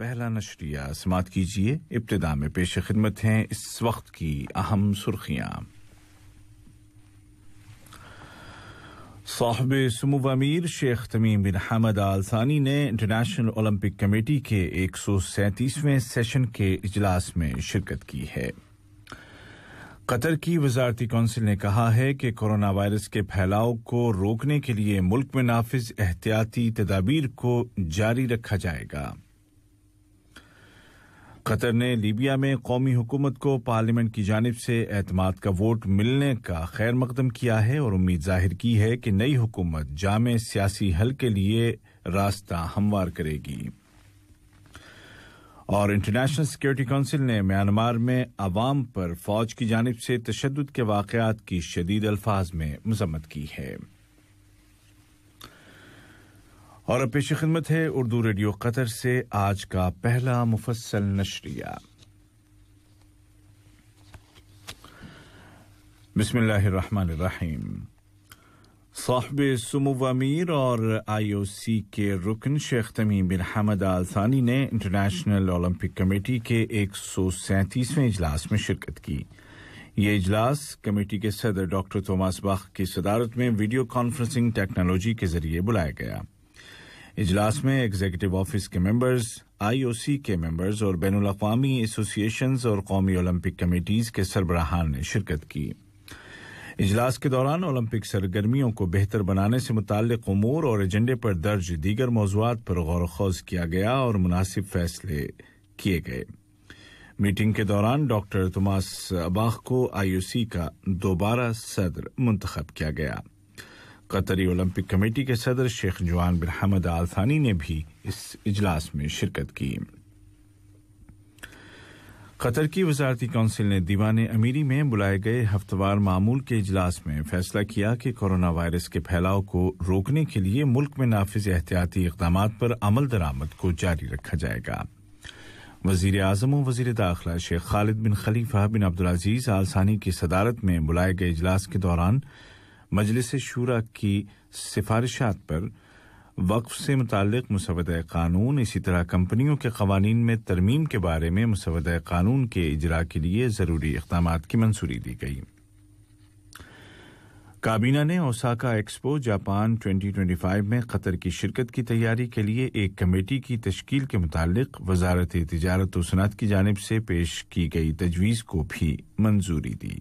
पहला नशरिया समात कीजिए इब्तदा में पेश खिदमत हैं इस वक्त की अहम सुर्खियां साहब समूब अमीर Sheikh Tamim bin Hamad Al Thani ने इंटरनेशनल ओलंपिक कमेटी के एक सौ सैंतीसवें सेशन के इजलास में शिरकत की है कतर की वजारती कौंसिल ने कहा है कि कोरोना वायरस के फैलाव को रोकने के लिए मुल्क में नाफिज एहतियाती तदाबीर को जारी रखा जाएगा कतर ने लीबिया में कौमी हुकूमत को पार्लियामेंट की जानब से एतम का वोट मिलने का खैर मकदम किया है और उम्मीद जाहिर की है कि नई हुकूमत जाम सियासी हल के लिए रास्ता हमवार करेगी और इंटरनेशनल सिक्योरिटी काउंसिल ने म्यांमार में आवाम पर फौज की जानब से तशद के वाकत की शदीद अल्फाज में मजम्मत की है और अब पेश खिदमत है उर्दू रेडियो कतर से आज का पहला मुफसल नशरिया बिस्मिल्लाहिर्रहमानिर्रहीम साहब सुमुव अमीर और आईओसी के रुकन शेख तमीम बिन हमद आल सानी ने इंटरनेशनल ओलंपिक कमेटी के एक सौ सैंतीसवें इजलास में शिरकत की ये इजलास कमेटी के सदर डॉक्टर थोमास बाख की सदारत में वीडियो कॉन्फ्रेंसिंग टेक्नोलॉजी के जरिए बुलाया गया इजलास में एग्जीक्यूटिव ऑफिस के मेंबर्स आईओसी के मेंबर्स और बैन अवी एसोसिएशन और कौमी ओलंपिक कमेटीज़ के सरबराहान ने शिरकत की इजलास के दौरान ओलंपिक सरगर्मियों को बेहतर बनाने से मुतल अमूर और एजेंडे पर दर्ज दीगर मौजूद पर गौर खोज किया गया और मुनासिब फैसले किए गए मीटिंग के दौरान डॉक्टर तुमास अबाख को आईओसी का दोबारा सदर मंतखब किया गया कतरी ओलंपिक कमेटी के सदर शेख जवान बिन हमद आल थानी ने भी इस इजलास में शिरकत की कतर की वजारती कौंसिल ने दीवान अमीरी में बुलाए गए हफ्तवार मामूल के इजलास में फैसला किया कि कोरोना वायरस के फैलाव को रोकने के लिए मुल्क में नाफिज एहतियाती इकदाम पर अमल दरामद को जारी रखा जाएगा वजीर अजम वजीर दाखिला शेख खालिद बिन खलीफा बिन अब्दुल अजीज आलसानी की सदारत में बुलाए गए इजलास के दौरान मजलिस शूरा की सिफारिशात पर वक्फ से मुतक मुसवद कानून इसी तरह कंपनियों के कवानीन में तरमीम के बारे में मुसवद कानून के इजरा के लिए ज़रूरी इकदाम की मंजूरी दी गई काबीना ने ओसाका एक्सपो जापान 2025 में कतर की शिरकत की तैयारी के लिए एक कमेटी की तश्कील के मुतालिक वजारत तजारत वसनत की जानब से पेश की गई तजवीज़ को भी मंजूरी दी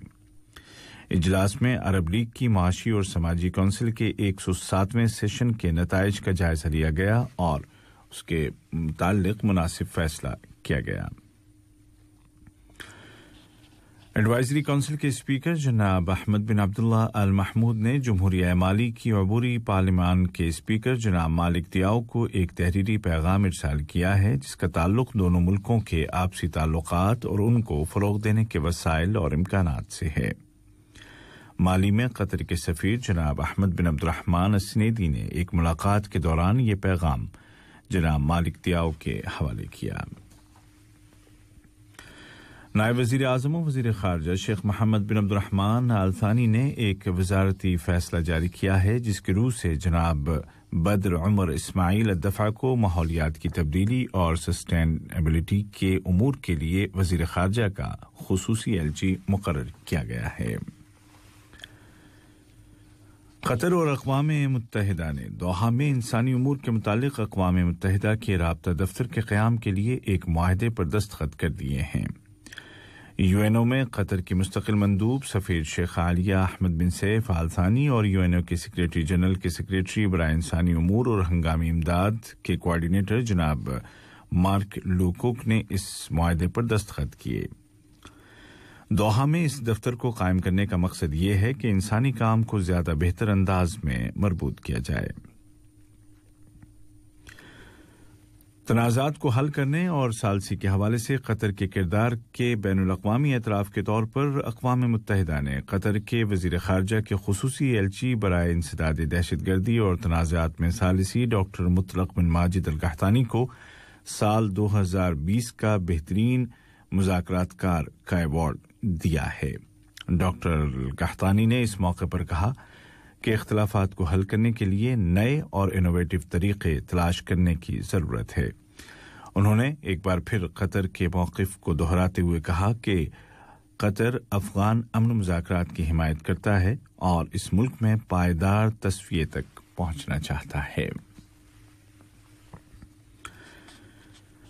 इजलास में अरब लीग की माशी और समाजी कौंसिल के एक सौ सातवें सेशन के नतज का जायजा लिया गया और उसके मुतल मुनासिब फैसला किया गया एडवाइजरी काउंसिल के स्पीकर जनाब अहमद बिन अब्दुल्ला अल महमूद ने जमहूरिया माली की अबूरी पार्लिमान के स्पीकर जनाब मालिक दियाओ को एक तहरीरी पैगाम इरसाल किया है जिसका ताल्लुक दोनों मुल्कों के आपसी ताल्लुकात और उनको फ़रोग देने के वसाइल और इम्कान से है माली में कतर के सफ़ीर जनाब अहमद बिन अब्दुलरहमान असनेदी ने एक मुलाकात के दौरान ये पैगाम जनाब मालिक त्याव के हवाले किया नायब वजी अजम वजीर खारजा शेख मोहम्मद बिन अब्दुलरहमान अलसानी ने एक वजारती फैसला जारी किया है जिसके रूह से जनाब बद्र उमर इसमाइल दफ़ा को माहौलियात की तब्दीली और सस्टेनेबिलिटी के अमूर के लिए वजीर खारजा का खसूसी जी मुकर किया गया है कतर और अकवा मुतहदा ने दोहा में इंसानी अमूर के मुतालिक अकवा मुतहदा के रबता दफ्तर के क्याम के लिए एक माहदे पर दस्तखत कर दिए हैं यू एन ओ में कतर की मुस्तकिल मंदूब सफ़ीर शेख आलिया अहमद बिन सैफ आलसानी और यू एन ओ के सेक्रेटरी जनरल के सेक्रेटरी बरए इंसानी अमूर और हंगामी इमदाद के कोआर्डीनेटर जनाब मार्क लूकुक ने इस माहदे पर दस्तखत किए दोहा में इस दफ्तर को कायम करने का मकसद ये है कि इंसानी काम को ज्यादा बेहतर अंदाज में मरबूत किया जाए तनाजात को हल करने और सालसी के हवाले से कतर के किरदार के बैन अवी एतराफ़ के तौर पर अकवा मुतहदा ने कतर के वजीर खारजा के खसूस एलची बरए इंसदाद दहशत गर्दी और तनाज़ात में सालसी डॉक्टर मुतलक बिन माजिद अलगहतानी को साल दो हज़ार बीस का बेहतरीन कार का अवार्ड दिया है डॉक्टर गहतानी ने इस मौके पर कहा कि अख्तिलाफ़ को हल करने के लिए नए और इनोवेटिव तरीके तलाश करने की ज़रूरत है उन्होंने एक बार फिर कतर के मौकफ को दोहराते हुए कहा कि कतर अफगान अमन मुजात की हिमायत करता है और इस मुल्क में पायदार तस्वीर तक पहुंचना चाहता है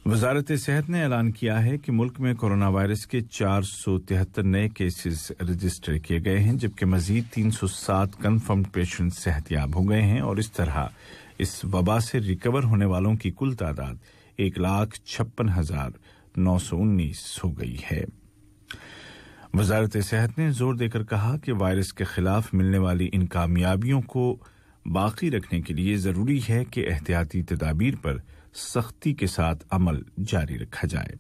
वजारत सेहत ने ऐलान किया है कि मुल्क में कोरोना वायरस के चार सौ तिहत्तर नए केसेस रजिस्टर किए गए हैं जबकि मजीद तीन सौ सात कन्फर्म पेशेंट सेहतियाब हो गए हैं और इस तरह इस वबा से रिकवर होने वालों की कुल तादाद एक लाख छप्पन हजार नौ सौ उन्नीस हो गई है वजारत सेहत ने जोर देकर कहा कि वायरस के खिलाफ मिलने वाली इन कामयाबियों को बाकी रखने के लिए जरूरी है कि एहतियाती तदाबीर पर सख्ती के साथ अमल जारी रखा जाए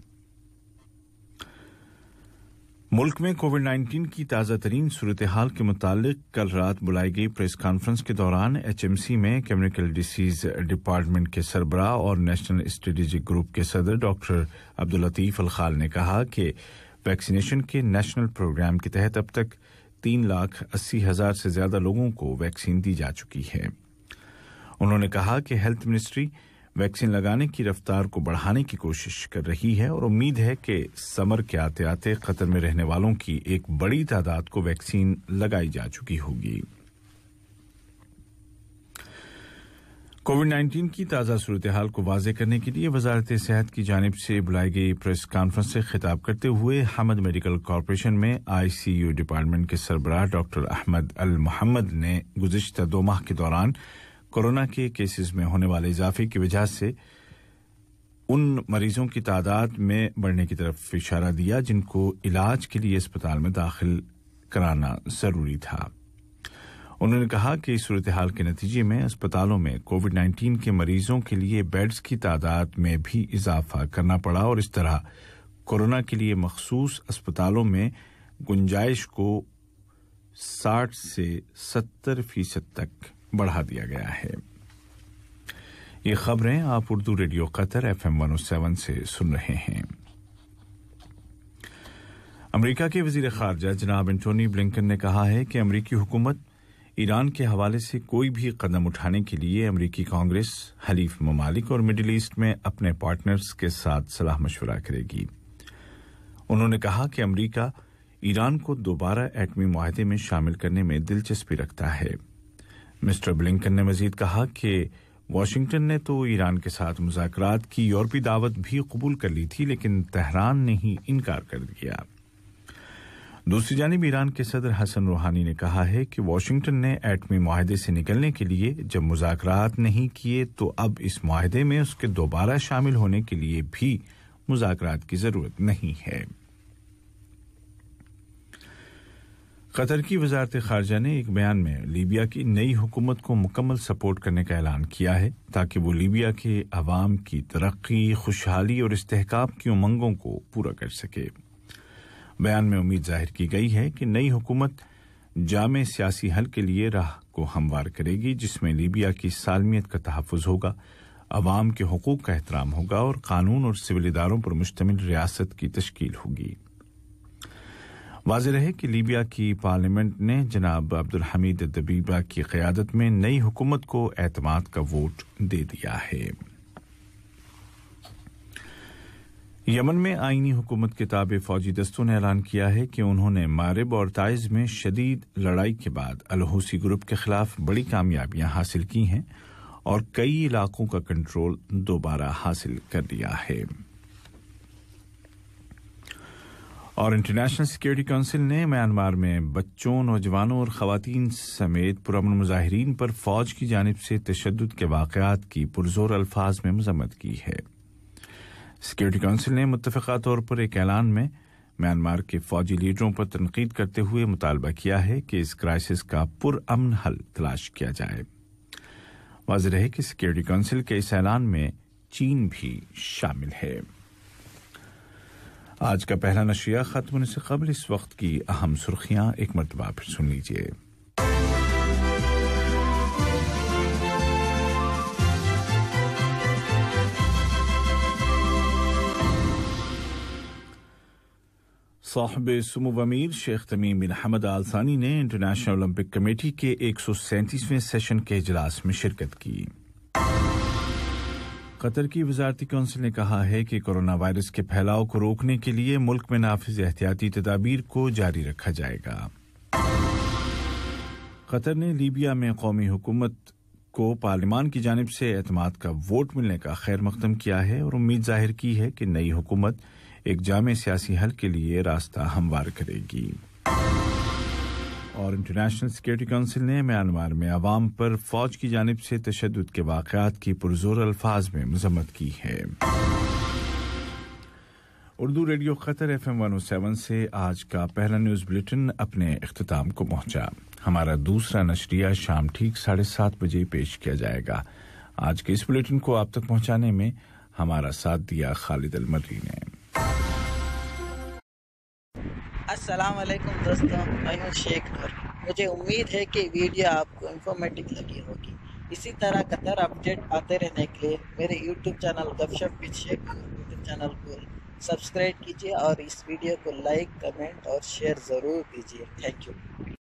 मुल्क में कोविड 19 की ताज़ा तरीन सूरत हाल के मुतालिक कल रात बुलाई गई प्रेस कॉन्फ्रेंस के दौरान एच एम सी में केमिकल डिसीज डिपार्टमेंट के सरबराह और नेशनल स्ट्रेटेजिक ग्रुप के सदर डॉक्टर अब्दुल लतीफ़ अलखाल ने कहा कि वैक्सीनेशन के नेशनल प्रोग्राम के तहत अब तक तीन लाख अस्सी हज़ार से ज़्यादा लोगों को वैक्सीन दी जा चुकी है उन्होंने कहा कि हेल्थ मिनिस्ट्री वैक्सीन लगाने की रफ्तार को बढ़ाने की कोशिश कर रही है और उम्मीद है कि समर के आते आते खतर में रहने वालों की एक बड़ी तादाद को वैक्सीन लगाई जा चुकी होगी कोविड 19 की ताज़ा सूरत हाल को वाजे करने के लिए वजारत सेहत की जानब से बुलाई गई प्रेस कॉन्फ्रेंस से खिताब करते हुए हमद मेडिकल कॉरपोरेशन में आई सी यू डिपार्टमेंट के सरबराह डॉक्टर अहमद अल मोहम्मद ने गुजशत दो माह के दौरान कोरोना के केसेस में होने वाले इजाफे की वजह से उन मरीजों की तादाद में बढ़ने की तरफ इशारा दिया जिनको इलाज के लिए अस्पताल में दाखिल कराना ज़रूरी था उन्होंने कहा कि इस सूरत हाल के नतीजे में अस्पतालों में कोविड 19 के मरीजों के लिए बेड्स की तादाद में भी इजाफा करना पड़ा और इस तरह कोरोना के लिए मखसूस अस्पतालों में गुंजाइश को 60 से 70 फीसद तक बढ़ा दिया गया है ये खबरें आप Urdu radio Qatar F M one seven से सुन रहे हैं अमेरिका के वजीर खारजा जनाब एंटोनी ब्लिंकन ने कहा है कि अमरीकी हुकूमत ईरान के हवाले से कोई भी कदम उठाने के लिए अमरीकी कांग्रेस हलीफ ममालिक और मिडिल ईस्ट में अपने पार्टनर्स के साथ सलाह मशवरा करेगी उन्होंने कहा कि अमरीका ईरान को दोबारा एटमी माहदे में शामिल करने में दिलचस्पी रखता है मिस्टर ब्लिंकन ने मजीद कहा कि वाशिंगटन ने तो ईरान के साथ मुजात की यूरोपी दावत भी कबूल कर ली थी लेकिन तहरान ने ही इनकार कर दिया दूसरी जानब ईरान के सदर हसन रूहानी ने कहा है कि वाशिंगटन ने एटमी माहदे से निकलने के लिए जब मुजात नहीं किए तो अब इस माहे में उसके दोबारा शामिल होने के लिए भी मुजात की ज़रूरत नहीं है कतर की वजारत खारजा ने एक बयान में लीबिया की नई हुकूमत को मुकम्मल सपोर्ट करने का ऐलान किया है ताकि वो लीबिया के अवाम की तरक्की खुशहाली और इसकाम की उमंगों को पूरा कर सके बयान में उम्मीद जाहिर की गई है कि नई हुकूमत जाम सियासी हल के लिए राह को हमवार करेगी जिसमें लीबिया की सालमियत का तहफ़ होगा अवाम के हकूक़ का एहतराम होगा और कानून और सिविल इदारों पर मुश्तमिल रियासत की तश्कील होगी वाज रहे कि लीबिया की पार्लियामेंट ने जनाब अब्दुल हमीद दबीबा की क्यादत में नई हुकूमत को एतमाद का वोट दे दिया है यमन में आइनी हुकूमत के ताबे फौजी दस्तों ने ऐलान किया है कि उन्होंने मारब और ताइज में शदीद लड़ाई के बाद अलहूसी ग्रुप के खिलाफ बड़ी कामयाबियां हासिल की हैं और कई इलाकों का कंट्रोल दोबारा हासिल कर लिया है और इंटरनेशनल सिक्योरिटी काउंसिल ने म्यांमार में बच्चों नौजवानों और खातन समेत पुरमन मुजाहरीन पर फौज की जानब से तशद के वाक़ात की पुरजोर अल्फाज में मजम्मत की है सिक्योरिटी काउंसिल ने मुतफ़ा तौर पर एक ऐलान में म्यांमार के फौजी लीडरों पर तनकीद करते हुए मुतालबा किया है कि इस क्राइसिस का पुरअमन हल तलाश किया जाए वाज रहे कि सिक्योरिटी काउंसिल के इस ऐलान में चीन भी शामिल है आज का पहला नशिया खत्म होने से कबल इस वक्त की अहम सुर्खियां एक मरतबा फिर सुन लीजिए साहब सुमो वमीर Sheikh Tamim bin Hamad Al Thani ने इंटरनेशनल ओलंपिक कमेटी के एक सौ सैंतीसवें सेशन के इजलास में शिरकत की कतर की वजारती कौंसिल ने कहा है कि कोरोना वायरस के फैलाव को रोकने के लिए मुल्क में नाफिज एहतियाती तदाबीर को जारी रखा जाएगा कतर ने लीबिया में कौमी हुकूमत को पार्लिमान की जानब से एतम का वोट मिलने का खैर मकदम किया है और उम्मीद जाहिर की है कि नई हुकूमत एक जाम सियासी हल के लिए रास्ता हमवार करेगी और इंटरनेशनल सिक्योरिटी काउंसिल ने म्यांमार में आवाम पर फौज की जानब से तशद के वाक़ात की पुरजोर अल्फाज में मजम्मत की है Urdu radio Qatar F M one O seven से आज का पहला न्यूज़ बुलेटिन अपने अख्ताम को पहुंचा हमारा दूसरा नशरिया शाम ठीक साढ़े सात बजे पेश किया जाएगा आज के इस बुलेटिन को आप तक पहुंचाने में हमारा साथ दिया खालिद अलमरी ने असलकुम दोस्तों मैं हूँ शेख नूर मुझे उम्मीद है कि वीडियो आपको इन्फॉर्मेटिव लगी होगी इसी तरह कतर अपडेट आते रहने के लिए मेरे यूट्यूब चैनल गपशप विद शेख यूट्यूब चैनल को सब्सक्राइब कीजिए और इस वीडियो को लाइक कमेंट और शेयर ज़रूर कीजिए थैंक यू